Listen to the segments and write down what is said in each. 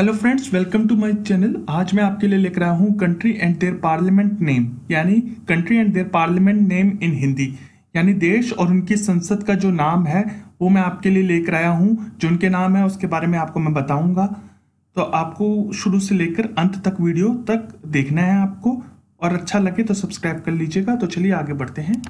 hello friends welcome to my channel आज मैं आपके लिए लिख रहा हूँ country and their parliament name यानी country and their parliament name in Hindi यानी देश और उनकी संसद का जो नाम है वो मैं आपके लिए लेकर आया हूँ जो उनके नाम है उसके बारे में आपको मैं बताऊँगा तो आपको शुरू से लेकर अंत तक वीडियो तक देखना है आपको और अच्छा लगे तो सब्सक्राइब कर लीजिएगा तो चलिए आगे बढ़ते हैं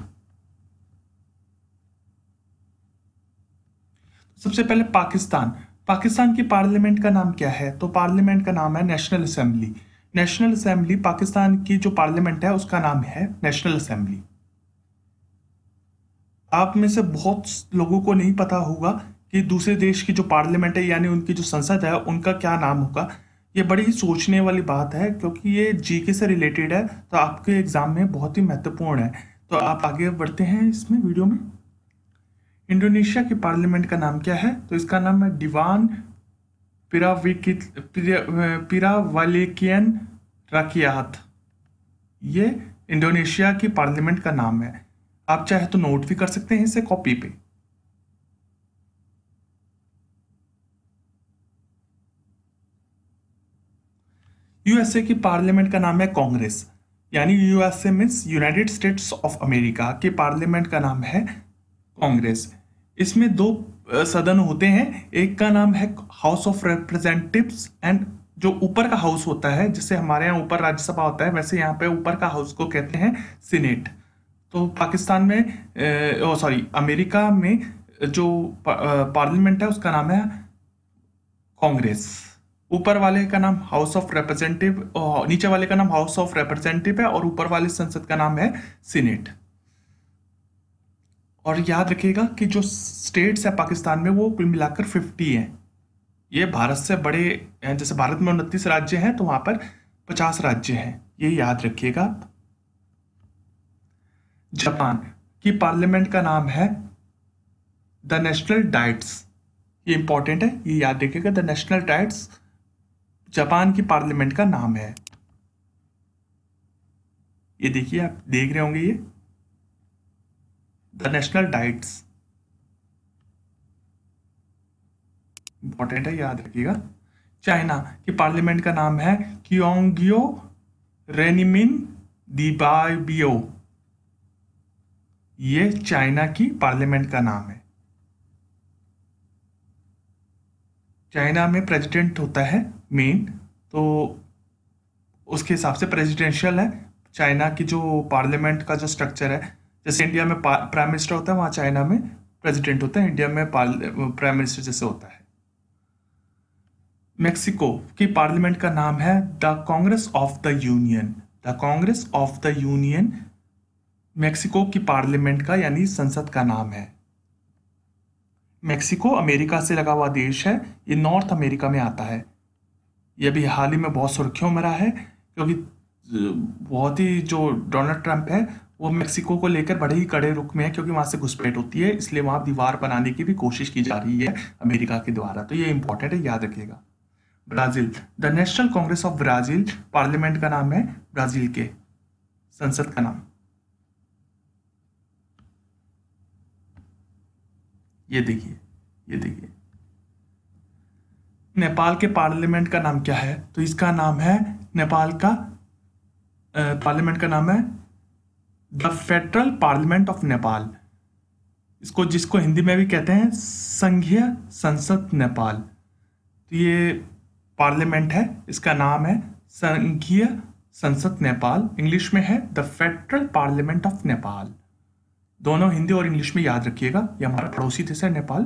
सबसे पहले पाकिस्तान पाकिस्तान की पार्लियामेंट का नाम क्या है तो पार्लियामेंट का नाम है national assembly national assembly Pakistan की जो पार्लियामेंट है उसका नाम है नेशनल असेंबली आप में से बहुत लोगों को नहीं पता होगा कि दूसरे देश की जो पार्लियामेंट है यानी उनकी जो संसद है उनका क्या नाम होगा ये बड़ी ही सोचने वाली बात है क्योंकि ये जीके से रिलेटेड है तो आपके एग्ज़ाम में बहुत ही महत्वपूर्ण है तो आप आगे बढ़ते हैं इसमें वीडियो में इंडोनेशिया की पार्लियामेंट का नाम क्या है तो इसका नाम है डिवान पिरावालिकियन रकियात ये इंडोनेशिया की पार्लियामेंट का नाम है आप चाहे तो नोट भी कर सकते हैं इसे कॉपी पे यूएसए की पार्लियामेंट का नाम है कांग्रेस यानी USA means United States of America के पार्लियामेंट का नाम है कांग्रेस इसमें दो सदन होते हैं एक का नाम है हाउस ऑफ रिप्रेजेंटेटिव्स एंड जो ऊपर का हाउस होता है जिससे हमारे यहाँ ऊपर राज्यसभा होता है वैसे यहाँ पे ऊपर का हाउस को कहते हैं सीनेट तो पाकिस्तान में सॉरी अमेरिका में जो पार्लियामेंट है उसका नाम है कांग्रेस ऊपर वाले का नाम हाउस ऑफ रिप्रेजेंटेटिव नीचे वाले का नाम हाउस ऑफ रिप्रेजेंटेटिव है और ऊपर वाले संसद का नाम है सीनेट और याद रखिएगा कि जो स्टेट्स है पाकिस्तान में वो कुल मिलाकर फिफ्टी हैं ये भारत से बड़े जैसे भारत में उनतीस राज्य हैं तो वहाँ पर पचास राज्य हैं ये याद रखिएगा जापान की पार्लियामेंट का नाम है द नेशनल डाइट्स ये इंपॉर्टेंट है ये याद रखिएगा द नेशनल डाइट्स जापान की पार्लियामेंट का नाम है ये देखिए आप देख रहे होंगे ये the नेशनल डाइट्स इंपॉर्टेंट है याद रखिएगा चाइना की पार्लियामेंट का नाम है क्योंगियो रेनिमिन दिबाबियो ये चाइना की पार्लियामेंट का नाम है चाइना में प्रेसिडेंट होता है मेन तो उसके हिसाब से प्रेसिडेंशियल है चाइना की जो पार्लियामेंट का जो स्ट्रक्चर है जैसे इंडिया में प्राइम मिनिस्टर होता है वहाँ चाइना में प्रेसिडेंट होता है इंडिया में प्राइम मिनिस्टर जैसे होता है मेक्सिको की पार्लियामेंट का नाम है the congress of the union the congress of the union Mexico की पार्लियामेंट का यानी संसद का नाम है मेक्सिको अमेरिका से लगा हुआ देश है ये नॉर्थ अमेरिका में आता है यह भी हाल ही में बहुत सुर्खियों में रहा है क्योंकि बहुत ही जो डोनाल्ड ट्रंप है वो मेक्सिको को लेकर बड़े ही कड़े रुख में है क्योंकि वहाँ से घुसपैठ होती है इसलिए वहाँ दीवार बनाने की भी कोशिश की जा रही है अमेरिका के द्वारा तो ये इंपॉर्टेंट है याद रखिएगा Brazil the national congress of Brazil parliament का नाम है ब्राज़ील के संसद का नाम ये देखिए ये देखिए नेपाल के पार्लियामेंट का नाम क्या है तो इसका नाम है नेपाल का पार्लियामेंट का नाम है the federal parliament of Nepal इसको जिसको हिंदी में भी कहते हैं संघीय संसद नेपाल तो ये पार्लियामेंट है इसका नाम है संघीय संसद नेपाल इंग्लिश में है the federal parliament of Nepal दोनों हिंदी और इंग्लिश में याद रखिएगा ये हमारा पड़ोसी देश है नेपाल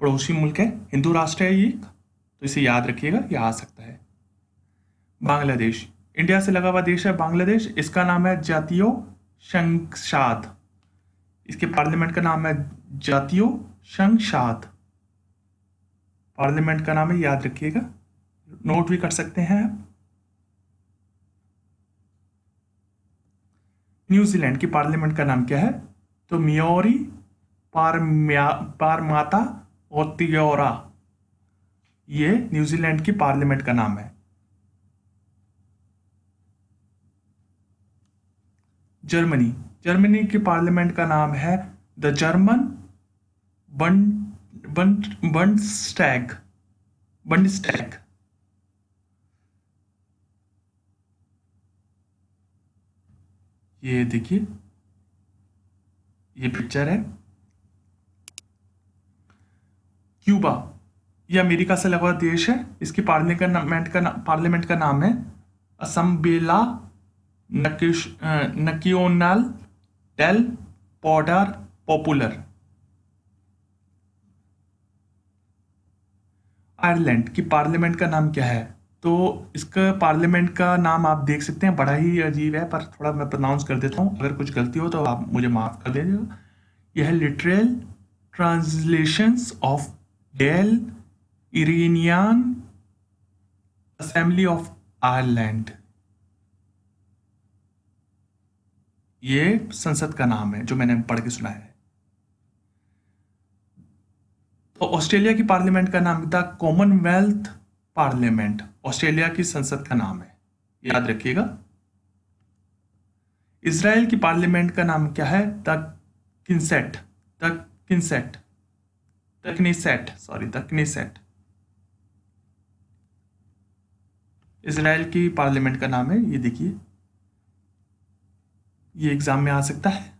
पड़ोसी मुल्क है हिंदू राष्ट्र है ये तो इसे याद रखिएगा यह आ सकता है बांग्लादेश इंडिया से लगा हुआ देश है बांग्लादेश इसका नाम है जातियो शंशाद इसके पार्लियामेंट का नाम है जातियो शंशाद पार्लियामेंट का नाम है याद रखिएगा नोट भी कर सकते हैं आप न्यूजीलैंड की पार्लियामेंट का नाम क्या है तो मियोरी पारमाता और तियोरा ये न्यूजीलैंड की पार्लियामेंट का नाम है जर्मनी जर्मनी के पार्लियामेंट का नाम है द जर्मन बंडस्टैग बंडस्टैग ये देखिए ये पिक्चर है क्यूबा ये अमेरिका से लगा देश है इसकी पार्लियामेंट का पार्लियामेंट का नाम है असम्बेला नक्योनल टेल पॉडर पॉपुलर आयरलैंड की पार्लियामेंट का नाम क्या है तो इसका पार्लियामेंट का नाम आप देख सकते हैं बड़ा ही अजीब है पर थोड़ा मैं प्रोनाउंस कर देता हूँ अगर कुछ गलती हो तो आप मुझे माफ़ कर दीजिएगा यह लिटरल ट्रांसलेशंस ऑफ डेल इरेनियन असेंबली ऑफ आयरलैंड ये संसद का नाम है जो मैंने पढ़ के सुना है तो ऑस्ट्रेलिया की पार्लियामेंट का नाम था कॉमनवेल्थ पार्लियामेंट ऑस्ट्रेलिया की संसद का नाम है याद रखिएगा इसराइल की पार्लियामेंट का नाम क्या है द किनसेट द किनसेट तकनीसेट सॉरी तकनीसेट इसराइल की पार्लियामेंट का नाम है ये देखिए ये एग्ज़ाम में आ सकता है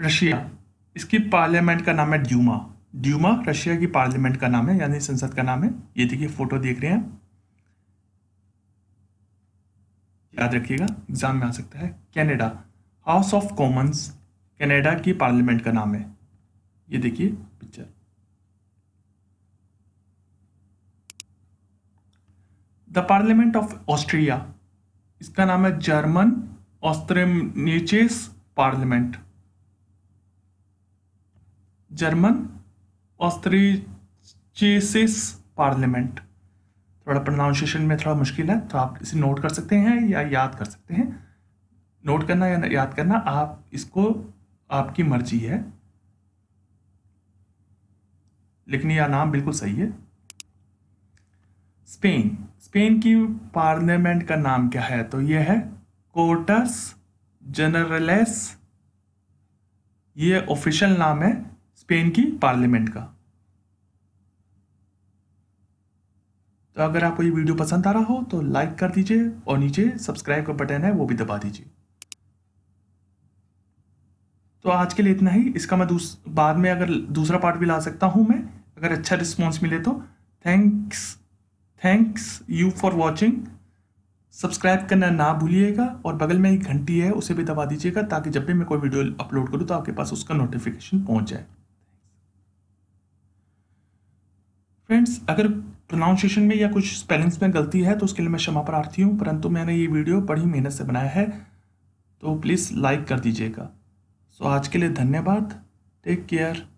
रशिया इसकी पार्लियामेंट का नाम है ड्यूमा ड्यूमा रशिया की पार्लियामेंट का नाम है यानी संसद का नाम है ये देखिए फोटो देख रहे हैं याद रखिएगा एग्जाम में आ सकता है Canada House of Commons Canada की पार्लियामेंट का नाम है ये देखिए picture the parliament of Austria इसका नाम है जर्मन नेचेस पार्लियामेंट जर्मन ऑस्त्रीचेसिस पार्लियामेंट थोड़ा प्रोनाउंसिएशन में थोड़ा मुश्किल है तो आप इसे नोट कर सकते हैं या याद कर सकते हैं नोट करना या याद करना आप इसको आपकी मर्जी है लेकिन यह नाम बिल्कुल सही है स्पेन स्पेन की पार्लियामेंट का नाम क्या है तो यह है कोटस जनरलेस ये ऑफिशियल नाम है स्पेन की पार्लियामेंट का तो अगर आपको ये वीडियो पसंद आ रहा हो तो लाइक कर दीजिए और नीचे सब्सक्राइब का बटन है वो भी दबा दीजिए तो आज के लिए इतना ही इसका मैं दूस बाद में अगर दूसरा पार्ट भी ला सकता हूं मैं अगर अच्छा रिस्पॉन्स मिले तो thanks thanks you for watching subscribe करना ना भूलिएगा और बगल में एक घंटी है उसे भी दबा दीजिएगा ताकि जब भी मैं कोई वीडियो अपलोड करूँ तो आपके पास उसका नोटिफिकेशन पहुँच जाए फ्रेंड्स अगर प्रोनाउंसिएशन में या कुछ स्पेलिंग्स में गलती है तो उसके लिए मैं क्षमा प्रार्थी हूँ परंतु मैंने ये वीडियो बड़ी मेहनत से बनाया है तो प्लीज़ लाइक कर दीजिएगा सो आज के लिए धन्यवाद टेक केयर